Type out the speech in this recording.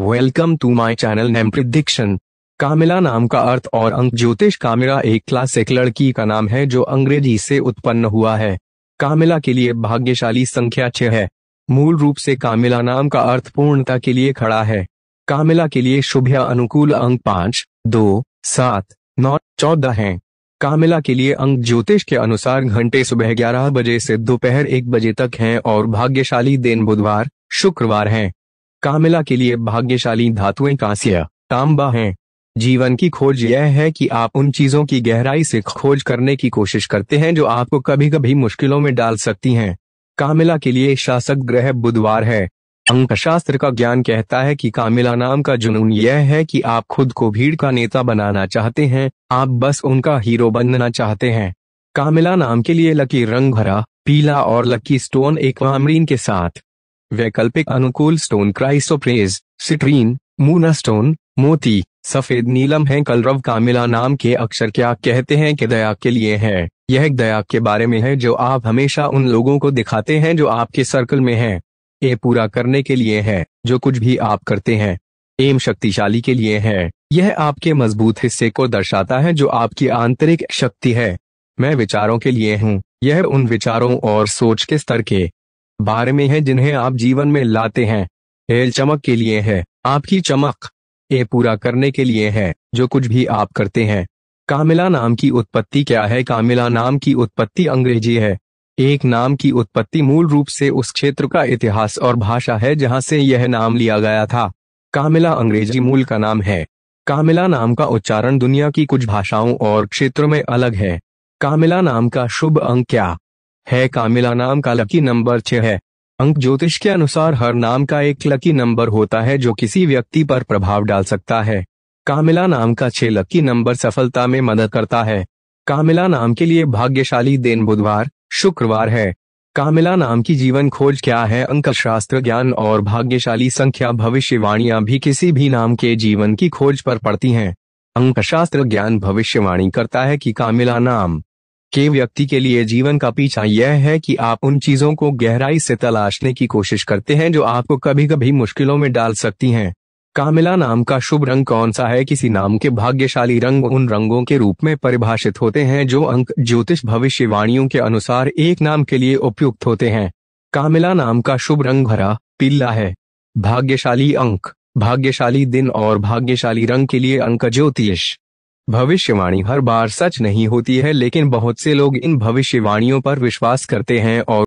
Welcome to my channel name prediction Kamila नाम का अर्थ और अंक ज्योतिष कामिला एक क्लासिक लड़की का नाम है जो अंग्रेजी से उत्पन्न हुआ है कामिला के लिए भाग्यशाली संख्या छह है मूल रूप से कामिला नाम का अर्थ पूर्णता के लिए खड़ा है कामिला के लिए शुभ या अनुकूल अंक पांच दो सात नौ चौदह है कामिला के लिए अंक ज्योतिष के अनुसार घंटे सुबह ग्यारह बजे से दोपहर एक बजे तक हैं और भाग्यशाली दिन बुधवार शुक्रवार हैं। कामिला के लिए भाग्यशाली धातुएं कांस्य तांबा हैं जीवन की खोज यह है कि आप उन चीजों की गहराई से खोज करने की कोशिश करते हैं जो आपको कभी कभी मुश्किलों में डाल सकती हैं कामिला के लिए शासक ग्रह बुधवार है अंक शास्त्र का ज्ञान कहता है कि कामिला नाम का जुनून यह है कि आप खुद को भीड़ का नेता बनाना चाहते हैं आप बस उनका हीरो बनना चाहते हैं कामिला नाम के लिए लकी रंग भरा पीला और लकी स्टोन एक वामरीन के साथ वैकल्पिक अनुकूल stone chrysoprase citrine moonstone मोती सफेद नीलम है कलरव कामिला नाम के अक्षर क्या कहते हैं कि दया के लिए है यह दया के बारे में है जो आप हमेशा उन लोगों को दिखाते हैं जो आपके सर्कल में है ए पूरा करने के लिए है जो कुछ भी आप करते हैं एम शक्तिशाली के लिए है यह आपके मजबूत हिस्से को दर्शाता है जो आपकी आंतरिक शक्ति है मैं विचारों के लिए हूँ यह उन विचारों और सोच के स्तर के बारे में है जिन्हें आप जीवन में लाते हैं हेल चमक के लिए है आपकी चमक ये पूरा करने के लिए है जो कुछ भी आप करते हैं कामिला नाम की उत्पत्ति क्या है कामिला नाम की उत्पत्ति अंग्रेजी है एक नाम की उत्पत्ति मूल रूप से उस क्षेत्र का इतिहास और भाषा है जहां से यह नाम लिया गया था कामिला अंग्रेजी मूल का नाम है कामिला नाम का उच्चारण दुनिया की कुछ भाषाओं और क्षेत्रों में अलग है कामिला नाम का शुभ अंक क्या है कामिला नाम का लकी नंबर छह है अंक ज्योतिष के अनुसार हर नाम का एक लकी नंबर होता है जो किसी व्यक्ति पर प्रभाव डाल सकता है कामिला नाम का छह लकी नंबर सफलता में मदद करता है कामिला नाम के लिए भाग्यशाली दिन बुधवार शुक्रवार है कामिला नाम की जीवन खोज क्या है अंक शास्त्र ज्ञान और भाग्यशाली संख्या भविष्यवाणियां भी किसी भी नाम के जीवन की खोज पर पड़ती हैं अंक शास्त्र ज्ञान भविष्यवाणी करता है कि कामिला नाम के व्यक्ति के लिए जीवन का पीछा यह है कि आप उन चीजों को गहराई से तलाशने की कोशिश करते हैं जो आपको कभी कभी मुश्किलों में डाल सकती हैं कामिला नाम का शुभ रंग कौन सा है किसी नाम के भाग्यशाली रंग उन रंगों के रूप में परिभाषित होते हैं जो अंक ज्योतिष भविष्यवाणियों के अनुसार एक नाम के लिए उपयुक्त होते हैं कामिला नाम का शुभ रंग भरा पीला है भाग्यशाली अंक भाग्यशाली दिन और भाग्यशाली रंग के लिए अंक ज्योतिष भविष्यवाणी हर बार सच नहीं होती है लेकिन बहुत से लोग इन भविष्यवाणियों पर विश्वास करते हैं और